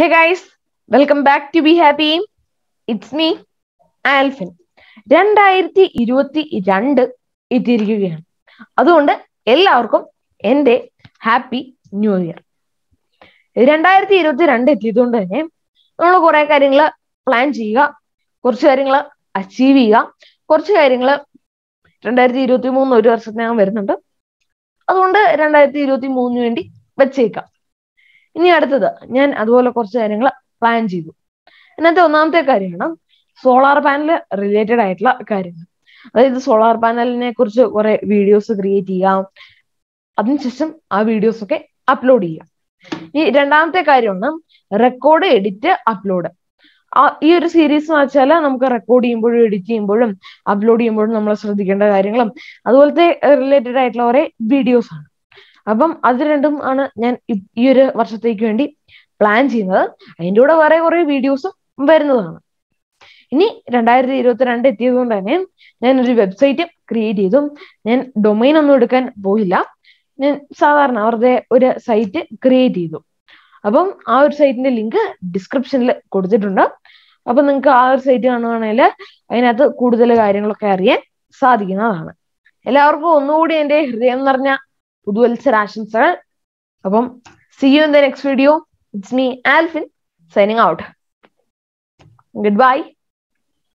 hey guys welcome back to be happy it's me Alfin രണ്ടായിരത്തി ഇരുപത്തി രണ്ട് എത്തിയിരിക്കുകയാണ് അതുകൊണ്ട് എല്ലാവർക്കും എൻ്റെ ഹാപ്പി ന്യൂ ഇയർ രണ്ടായിരത്തി ഇരുപത്തി രണ്ട് എത്തിയതുകൊണ്ട് തന്നെ നമ്മൾ കുറേ കാര്യങ്ങൾ പ്ലാൻ ചെയ്യുക കുറച്ച് കാര്യങ്ങൾ അച്ചീവ് ചെയ്യുക കുറച്ച് കാര്യങ്ങൾ രണ്ടായിരത്തി ഇരുപത്തി മൂന്ന് ഒരു വർഷത്തിനകം വരുന്നുണ്ട് അതുകൊണ്ട് രണ്ടായിരത്തി ഇരുപത്തി മൂന്നിന് വേണ്ടി വെച്ചേക്കാം ഇനി അടുത്തത് ഞാൻ അതുപോലെ കുറച്ച് കാര്യങ്ങൾ പ്ലാൻ ചെയ്തു അതിനകത്ത് ഒന്നാമത്തെ കാര്യമാണ് സോളാർ പാനൽ റിലേറ്റഡ് ആയിട്ടുള്ള കാര്യങ്ങൾ അതായത് സോളാർ പാനലിനെ കുറിച്ച് കുറെ വീഡിയോസ് ക്രിയേറ്റ് ചെയ്യാം അതിനുശേഷം ആ വീഡിയോസ് ഒക്കെ അപ്ലോഡ് ചെയ്യാം ഈ രണ്ടാമത്തെ കാര്യമാണ് റെക്കോർഡ് എഡിറ്റ് അപ്ലോഡ് ഈ ഒരു സീരീസ് എന്ന് വെച്ചാൽ നമുക്ക് റെക്കോർഡ് ചെയ്യുമ്പോഴും എഡിറ്റ് ചെയ്യുമ്പോഴും അപ്ലോഡ് ചെയ്യുമ്പോഴും നമ്മൾ ശ്രദ്ധിക്കേണ്ട കാര്യങ്ങളും അതുപോലത്തെ റിലേറ്റഡ് ആയിട്ടുള്ള കുറെ വീഡിയോസ് ആണ് അപ്പം അത് രണ്ടും ആണ് ഞാൻ ഈ ഒരു വർഷത്തേക്ക് വേണ്ടി പ്ലാൻ ചെയ്യുന്നത് അതിൻ്റെ കൂടെ വേറെ കുറെ വീഡിയോസും വരുന്നതാണ് ഇനി രണ്ടായിരത്തി രണ്ട് എത്തിയത് കൊണ്ട് തന്നെ ഞാൻ ഒരു വെബ്സൈറ്റ് ക്രിയേറ്റ് ചെയ്തു ഞാൻ ഡൊമൈൻ ഒന്നും എടുക്കാൻ പോയില്ല ഞാൻ സാധാരണ അവരുടെ ഒരു സൈറ്റ് ക്രിയേറ്റ് ചെയ്തു അപ്പം ആ ഒരു സൈറ്റിന്റെ ലിങ്ക് ഡിസ്ക്രിപ്ഷനിൽ കൊടുത്തിട്ടുണ്ട് അപ്പൊ നിങ്ങൾക്ക് ആ ഒരു സൈറ്റ് കാണുകയാണെങ്കിൽ അതിനകത്ത് കൂടുതൽ കാര്യങ്ങളൊക്കെ അറിയാൻ സാധിക്കുന്നതാണ് എല്ലാവർക്കും ഒന്നുകൂടി എൻ്റെ ഹൃദയം നിറഞ്ഞ പുതുവത്സരാശംസകൾ അപ്പം see you in the next video it's me Alfin signing out good bye